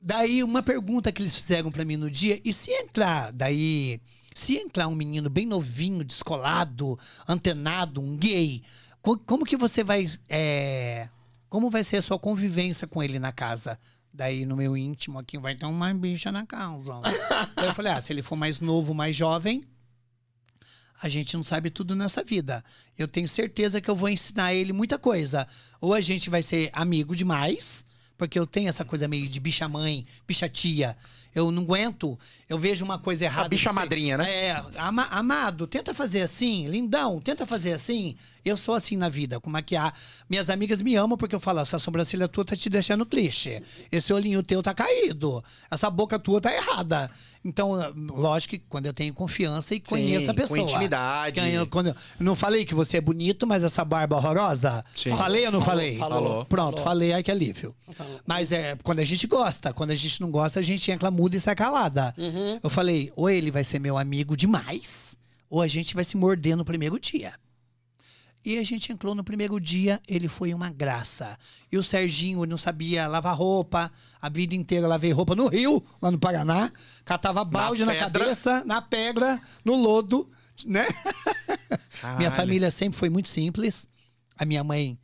Daí, uma pergunta que eles fizeram para mim no dia, e se entrar, daí, se entrar um menino bem novinho, descolado, antenado, um gay, como que você vai. É, como vai ser a sua convivência com ele na casa? Daí, no meu íntimo aqui, vai ter uma bicha na casa. eu falei, ah, se ele for mais novo, mais jovem, a gente não sabe tudo nessa vida. Eu tenho certeza que eu vou ensinar ele muita coisa. Ou a gente vai ser amigo demais, porque eu tenho essa coisa meio de bicha mãe, bicha tia. Eu não aguento. Eu vejo uma coisa errada. A bicha madrinha, né? É, ama, amado, tenta fazer assim. Lindão, tenta fazer assim. Eu sou assim na vida, com é há Minhas amigas me amam porque eu falo, essa sobrancelha tua tá te deixando triste. Esse olhinho teu tá caído. Essa boca tua tá errada. Então, lógico que quando eu tenho confiança e conheço Sim, a pessoa. Com intimidade. Eu, quando eu, não falei que você é bonito, mas essa barba horrorosa. Sim. Falei ou não falou, falei? Falou. Pronto, falou. falei, ai que alívio. Mas é quando a gente gosta. Quando a gente não gosta, a gente entra muda e sai calada. Uhum. Eu falei, ou ele vai ser meu amigo demais, ou a gente vai se morder no primeiro dia. E a gente entrou no primeiro dia, ele foi uma graça. E o Serginho não sabia lavar roupa, a vida inteira lavei roupa no rio, lá no Paraná. Catava balde na, na cabeça, na pedra, no lodo, né? minha família sempre foi muito simples. A minha mãe,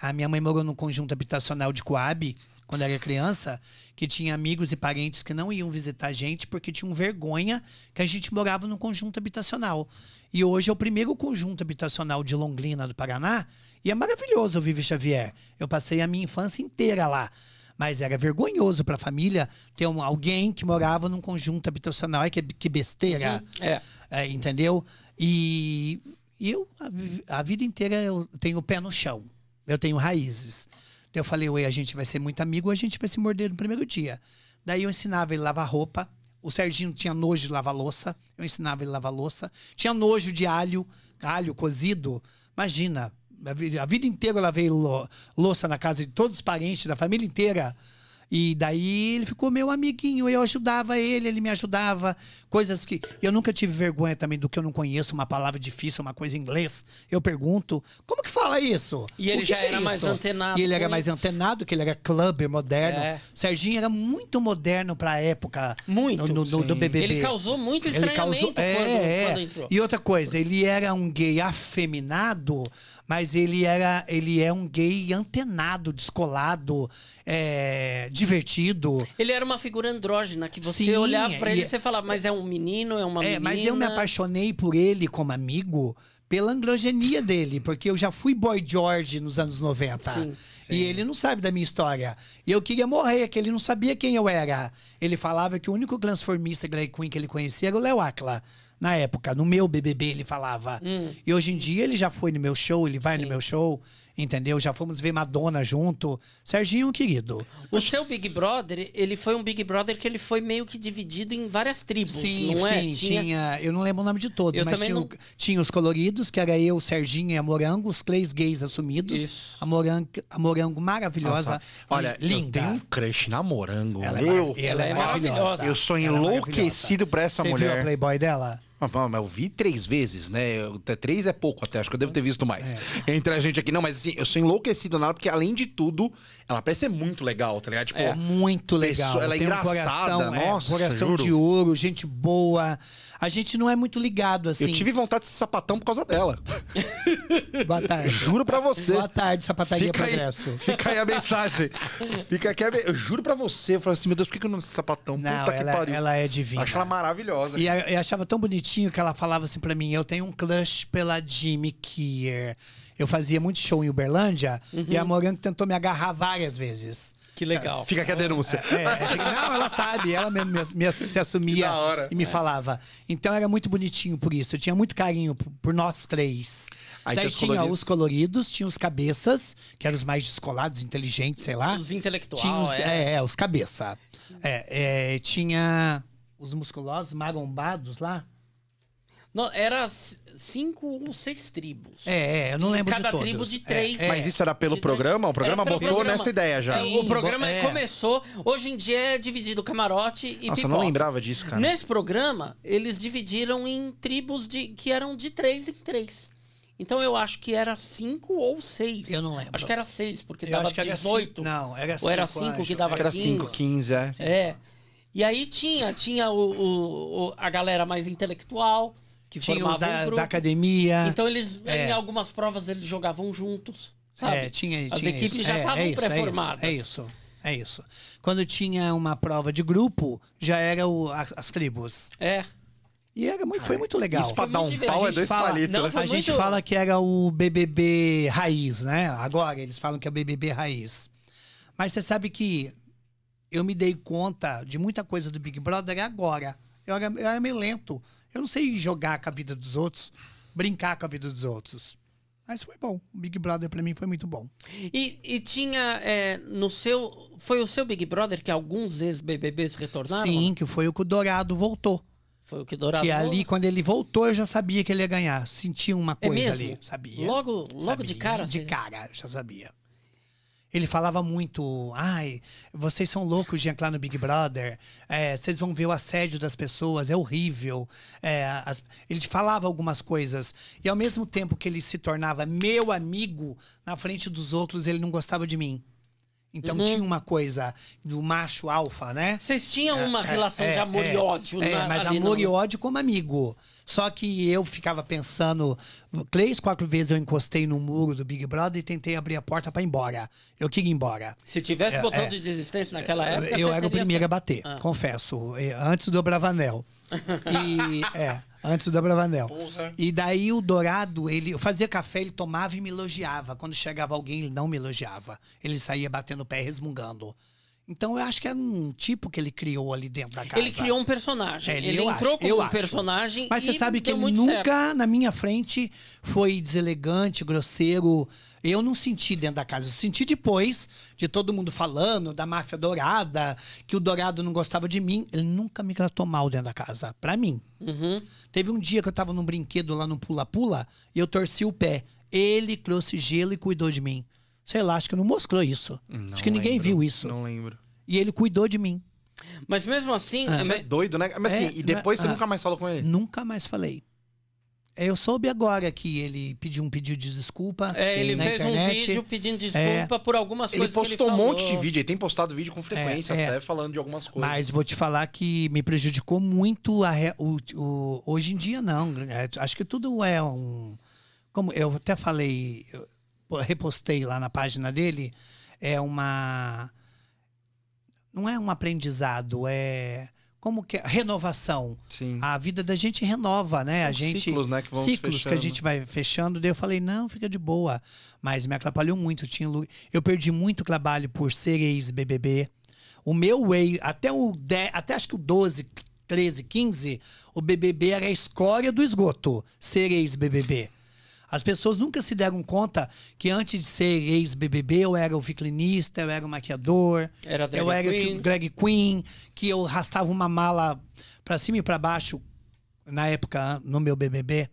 a minha mãe morou num conjunto habitacional de Coab, quando era criança, que tinha amigos e parentes que não iam visitar a gente porque tinham vergonha que a gente morava num conjunto habitacional. E hoje é o primeiro conjunto habitacional de Longlina do Paraná, e é maravilhoso o Vive Xavier. Eu passei a minha infância inteira lá. Mas era vergonhoso para a família ter um, alguém que morava num conjunto habitacional. É que, que besteira. É. é entendeu? E, e eu, a, a vida inteira, eu tenho o pé no chão. Eu tenho raízes. Daí eu falei, ué, a gente vai ser muito amigo, ou a gente vai se morder no primeiro dia. Daí eu ensinava ele a lavar roupa. O Serginho tinha nojo de lavar louça. Eu ensinava ele a lavar louça. Tinha nojo de alho, alho cozido. Imagina, a vida inteira eu lavei louça na casa de todos os parentes, da família inteira. E daí ele ficou meu amiguinho, eu ajudava ele, ele me ajudava. Coisas que. Eu nunca tive vergonha também do que eu não conheço, uma palavra difícil, uma coisa em inglês. Eu pergunto, como que fala isso? E ele já era é mais antenado. E ele era mais antenado, que ele era clubber moderno. É. O Serginho era muito moderno pra época. Muito. No, no, do BBB. Ele causou muito estranhamento ele causou, quando, é. quando é. entrou. E outra coisa, ele era um gay afeminado, mas ele era ele é um gay antenado, descolado, é, divertido. Ele era uma figura andrógena, que você Sim, olhava pra ele e você falava, mas é um menino, é uma é, menina. Mas eu me apaixonei por ele como amigo pela androgenia dele, porque eu já fui boy George nos anos 90. Sim, sim. E ele não sabe da minha história. E eu queria morrer, é que ele não sabia quem eu era. Ele falava que o único transformista Grey Queen que ele conhecia era o Léo Acla. Na época, no meu BBB ele falava. Hum. E hoje em dia ele já foi no meu show, ele vai sim. no meu show entendeu? Já fomos ver Madonna junto. Serginho, querido. O, seu Big Brother, ele foi um Big Brother que ele foi meio que dividido em várias tribos, sim, não é? Sim, tinha... tinha... Eu não lembro o nome de todos, eu mas tinha, não... o... tinha, os coloridos, que era eu, Serginho e a Morango, os três gays assumidos. Isso. A Morango, a Morango maravilhosa. Nossa. Olha, linda. eu um crush na Morango. Ela, é, ela, ela é maravilhosa. maravilhosa. Eu sou enlouquecido pra essa Você mulher. Você viu o playboy dela? Ah, mas eu vi três vezes, né? três é pouco até, acho que eu devo ter visto mais. É. Entre a gente aqui. Não, mas assim, eu sou enlouquecido nela, porque além de tudo, ela parece ser muito legal, tá ligado? Tipo, é, muito legal. Pessoa, ela é engraçada, um coração, é, nossa. É, coração juro. de ouro, gente boa. A gente não é muito ligado, assim. Eu tive vontade de ser sapatão por causa dela. Boa tarde. Juro pra você. Boa tarde, sapataria fica Progresso. Aí, fica aí a mensagem. Fica aqui a... Eu juro pra você. Eu falei assim, meu Deus, por que eu não sou sapatão? Não, ela, que é, pariu. Ela é divina. Acho ela maravilhosa. E eu achava tão bonito bonitinho que ela falava assim para mim: eu tenho um crush pela Jimmy Kier. Eu fazia muito show em Uberlândia uhum. e a uhum. Morango tentou me agarrar várias vezes. Que legal. Fica aqui a denúncia. É, é, é, não, ela sabe, ela mesmo me, me, se assumia e me é. falava. Então era muito bonitinho por isso. Eu tinha muito carinho por, por nós três. Aí Daí tinha coloridos. os coloridos, tinha os cabeças, que eram os mais descolados, inteligentes, sei lá. Os intelectuais. É. É, é. os cabeça. tinha os musculosos, marombados lá era cinco ou seis tribos. É, é eu não lembro Cada de todos. tribo de três. É, é. Mas isso era pelo programa? O programa botou programa. nessa ideia já. Sim, o programa é. começou. Hoje em dia é dividido camarote e Nossa, pipoca. eu não lembrava disso, cara. Nesse programa, eles dividiram em tribos de que eram de três em três. Então eu acho que era cinco ou seis. Eu não lembro. Acho que era seis, porque eu dava acho que 18. não, era cinco. Ou era cinco que dava era 15. Era cinco, 15, é. É. E aí tinha, tinha o, o, o a galera mais intelectual que tinha os da, um da, academia. Então eles é. em algumas provas eles jogavam juntos, é, sabe? É, tinha, As tinha equipes isso. já é, estavam é, é pré-formadas. É isso, é isso. Quando tinha uma prova de grupo, já era o, a, as tribos. É. E era muito, foi ah, muito legal. Isso pra dar um pau é dois palitos. Não, né? A muito... gente fala que era o BBB raiz, né? Agora eles falam que é o BBB raiz. Mas você sabe que eu me dei conta de muita coisa do Big Brother agora. Eu era, eu era meio lento. Eu não sei jogar com a vida dos outros, brincar com a vida dos outros. Mas foi bom. O Big Brother para mim foi muito bom. E, e tinha é, no seu. Foi o seu Big Brother que alguns ex-BBBs retornaram? Sim, que foi o que o Dourado voltou. Foi o que Dourado Que ali, quando ele voltou, eu já sabia que ele ia ganhar. Sentia uma é coisa é ali. Sabia. Logo, logo sabia. de cara? De você... cara, já sabia. Ele falava muito, ai, vocês são loucos de entrar no Big Brother, é, vocês vão ver o assédio das pessoas, é horrível. É, as... Ele falava algumas coisas. E ao mesmo tempo que ele se tornava meu amigo, na frente dos outros, ele não gostava de mim. Então uhum. tinha uma coisa do macho alfa, né? Vocês tinham é, uma é, relação é, de amor é, e ódio, né? É, mas amor no... e ódio como amigo. Só que eu ficava pensando, três, quatro vezes eu encostei no muro do Big Brother e tentei abrir a porta para ir embora. Eu queria ir embora. Se tivesse é, botão é, de desistência naquela época. Eu era o primeiro a bater, ah. confesso. É, antes do Bravanel. E. é. Antes do Dobravanel. Porra. E daí o Dourado, ele, eu fazia café, ele tomava e me elogiava. Quando chegava alguém, ele não me elogiava. Ele saía batendo o pé, resmungando. Então eu acho que é um tipo que ele criou ali dentro da casa. Ele criou um personagem. É, ele, ele entrou acho, como um acho. personagem. Mas você sabe que ele nunca certo. na minha frente foi deselegante, grosseiro. Eu não senti dentro da casa. Eu senti depois de todo mundo falando da máfia dourada, que o dourado não gostava de mim. Ele nunca me tratou mal dentro da casa, para mim. Uhum. Teve um dia que eu tava num brinquedo lá no pula-pula e eu torci o pé. Ele trouxe gelo e cuidou de mim sei lá, acho que não mostrou isso. Não acho que ninguém lembro, viu isso. Não lembro. E ele cuidou de mim. Mas mesmo assim. Ah. É, é doido, né? Mas é, assim, é, e depois você ah, nunca mais falou com ele? Nunca mais falei. É, eu soube agora que ele pediu um pedido de desculpa. É, sim, ele fez internet. um vídeo pedindo desculpa é, por algumas coisas. Ele postou que ele um monte de vídeo, ele tem postado vídeo com frequência, é, é, até falando de algumas coisas. Mas vou te falar que me prejudicou muito a, o, o, hoje em dia, não. Acho que tudo é um. Como eu até falei, repostei lá na página dele é uma não é um aprendizado, é como que renovação. Sim. A vida da gente renova, né? São a gente ciclos, né, que vão ciclos fechando. que a gente vai fechando. Daí eu falei não, fica de boa, mas me atrapalhou muito. Tinha, eu perdi muito trabalho por ser ex BBB. O meu ex até o 10, até acho que o 12, 13, 15, o BBB era a escória do esgoto. Ser ex BBB. As pessoas nunca se deram conta que antes de ser ex-BBB, eu era o oficlinista, eu era o maquiador, era eu era queen. Greg queen, que eu arrastava uma mala para cima e para baixo, na época, no meu BBB.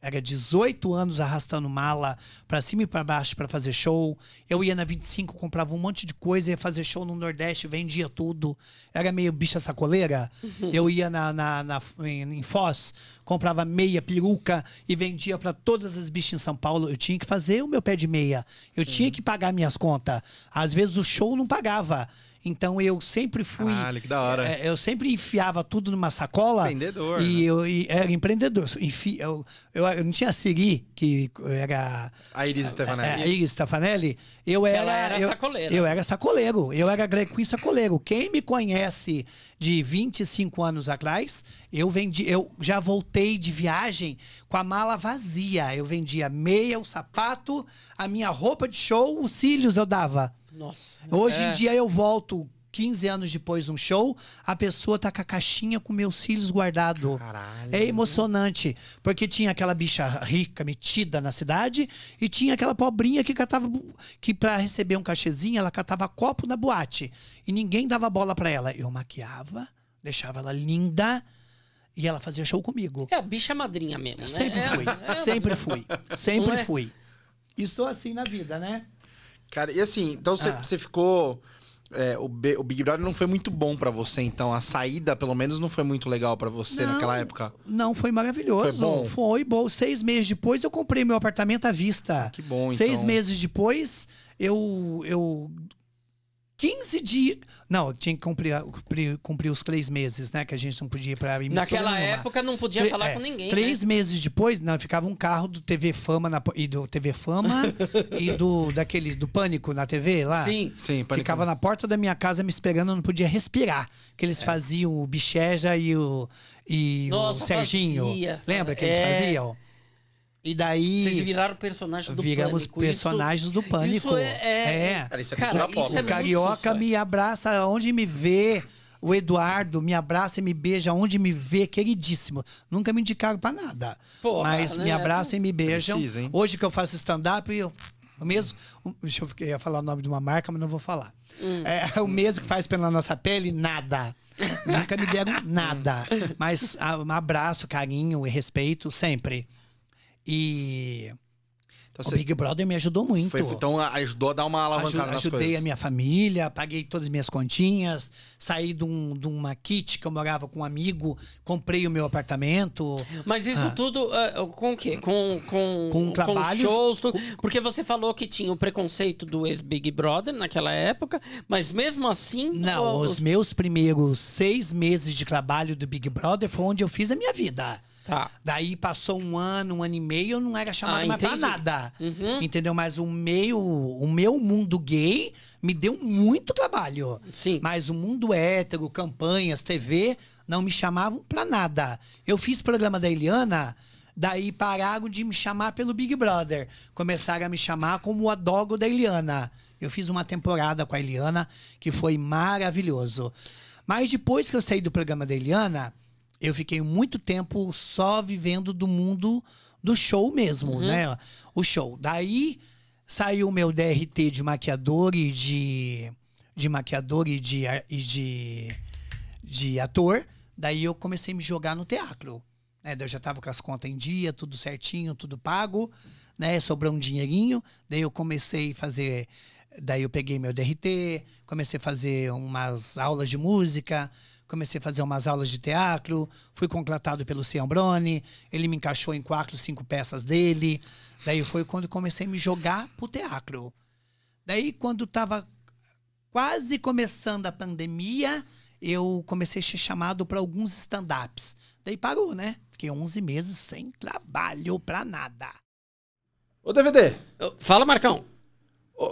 Era 18 anos arrastando mala para cima e para baixo para fazer show. Eu ia na 25, comprava um monte de coisa, ia fazer show no Nordeste, vendia tudo. Era meio bicha sacoleira. Uhum. Eu ia na, na, na em, em, Foz, comprava meia, peruca e vendia para todas as bichas em São Paulo. Eu tinha que fazer o meu pé de meia. Eu Sim. tinha que pagar minhas contas. Às vezes o show não pagava. Então eu sempre fui. Caralho, que da hora. É, eu sempre enfiava tudo numa sacola. Empreendedor. E né? eu e era empreendedor. Enfi, eu, eu, eu, não tinha a Siri, que era. A Iris Stefanelli. A, é, a Iris Stefanelli. Eu era. Ela era eu, sacoleira. Eu era sacoleiro. Eu era drag sacoleiro. Quem me conhece de 25 anos atrás, eu vendi. Eu já voltei de viagem com a mala vazia. Eu vendia meia, o sapato, a minha roupa de show, os cílios eu dava. Nossa. Hoje é. em dia eu volto 15 anos depois de um show, a pessoa tá com a caixinha com meus cílios guardado. Caralho. É emocionante. Porque tinha aquela bicha rica, metida na cidade, e tinha aquela pobrinha que catava. que para receber um cachezinho, ela catava copo na boate. E ninguém dava bola para ela. Eu maquiava, deixava ela linda. E ela fazia show comigo. É, a bicha madrinha mesmo. Né? Sempre, é, fui, é, é sempre fui. Sempre fui. Sempre é? fui. E sou assim na vida, né? Cara, e assim, então você ah. ficou. É, o, B, o, Big Brother não foi muito bom para você, então a saída, pelo menos, não foi muito legal para você não, naquela época. Não, foi maravilhoso. Foi bom. Foi bom. Seis meses depois eu comprei meu apartamento à vista. Que bom. Seis então. meses depois eu eu 15 dias. Não, tinha que cumprir, cumprir, cumprir, os três meses, né? Que a gente não podia ir pra Naquela nenhuma. época não podia Tre falar é, com ninguém. Três né? meses depois, não, ficava um carro do TV Fama na, e do TV Fama e do daquele do pânico na TV lá. Sim, sim, pânico. Ficava na porta da minha casa me esperando, eu não podia respirar. Que eles é. faziam o Bicheja e o, e Nossa, o Serginho. Fazia, Lembra que eles é. faziam? E daí. Vocês viraram personagens do viramos pânico. Viramos personagens isso, do pânico. Isso é, é. é, é. Cara, isso é cara, isso é O carioca me abraça onde me vê. O Eduardo me abraça e me beija onde me vê, queridíssimo. Nunca me indicaram para nada. Porra, mas né? me abraçam e me beijam. Hoje que eu faço stand-up, eu. O mesmo. Deixa eu, eu ia falar o nome de uma marca, mas não vou falar. Hum. É, é o mesmo que faz pela nossa pele, nada. Nunca me deram nada. Mas um abraço, carinho e respeito sempre. E então, o Big Brother me ajudou muito. Foi, então ajudou a dar uma alavancada Aju, nas ajudei coisas. a minha família, paguei todas as minhas continhas, saí de, um, de uma kit que eu morava com um amigo, comprei o meu apartamento. Mas isso ah. tudo uh, com o quê? Com, com, com, trabalhos, com shows? Com... Porque você falou que tinha o preconceito do ex-Big Brother naquela época, mas mesmo assim... Não, os meus primeiros seis meses de trabalho do Big Brother foi onde eu fiz a minha vida. Tá. Daí passou um ano, um ano e meio, eu não era ah, chamado ah, mais entendi. pra nada. Uhum. Entendeu? Mas o meio, o meu mundo gay me deu muito trabalho. Sim. Mas o mundo hétero, campanhas, TV, não me chamavam pra nada. Eu fiz programa da Eliana, daí pararam de me chamar pelo Big Brother. Começaram a me chamar como o adogo da Eliana. Eu fiz uma temporada com a Eliana que foi maravilhoso. Mas depois que eu saí do programa da Eliana, eu fiquei muito tempo só vivendo do mundo do show mesmo, uhum. né? O show. Daí saiu o meu DRT de maquiador e de. De maquiador e de, e de, de ator. Daí eu comecei a me jogar no teatro. Né? Eu já tava com as contas em dia, tudo certinho, tudo pago, né? Sobrou um dinheirinho. Daí eu comecei a fazer. Daí eu peguei meu DRT, comecei a fazer umas aulas de música, comecei a fazer umas aulas de teatro, fui contratado pelo Ciambrone, ele me encaixou em quatro, cinco peças dele. Daí foi quando comecei a me jogar pro teatro. Daí, quando estava quase começando a pandemia, eu comecei a ser chamado para alguns stand-ups. Daí parou, né? Fiquei 11 meses sem trabalho pra nada. Ô, DVD! Fala, Marcão!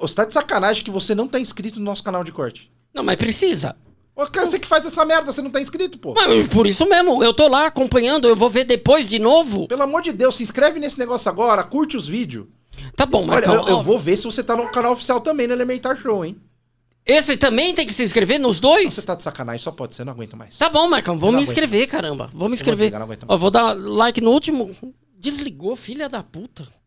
você tá de sacanagem que você não tá inscrito no nosso canal de corte. Não, mas precisa. Ô, cara, você que faz essa merda, você não tá inscrito, pô. Mas, por isso mesmo, eu tô lá acompanhando, eu vou ver depois de novo. Pelo amor de Deus, se inscreve nesse negócio agora, curte os vídeos. Tá bom, Olha, Marcão. Olha, eu, eu, vou ver se você tá no canal oficial também, no Elementar Show, hein? Esse também tem que se inscrever nos dois? Você tá de sacanagem, só pode ser, não aguento mais. Tá bom, Marcão, vou me inscrever, mais. caramba. Vou me inscrever. Vou, desligar, Ó, vou dar like no último. Desligou, filha da puta.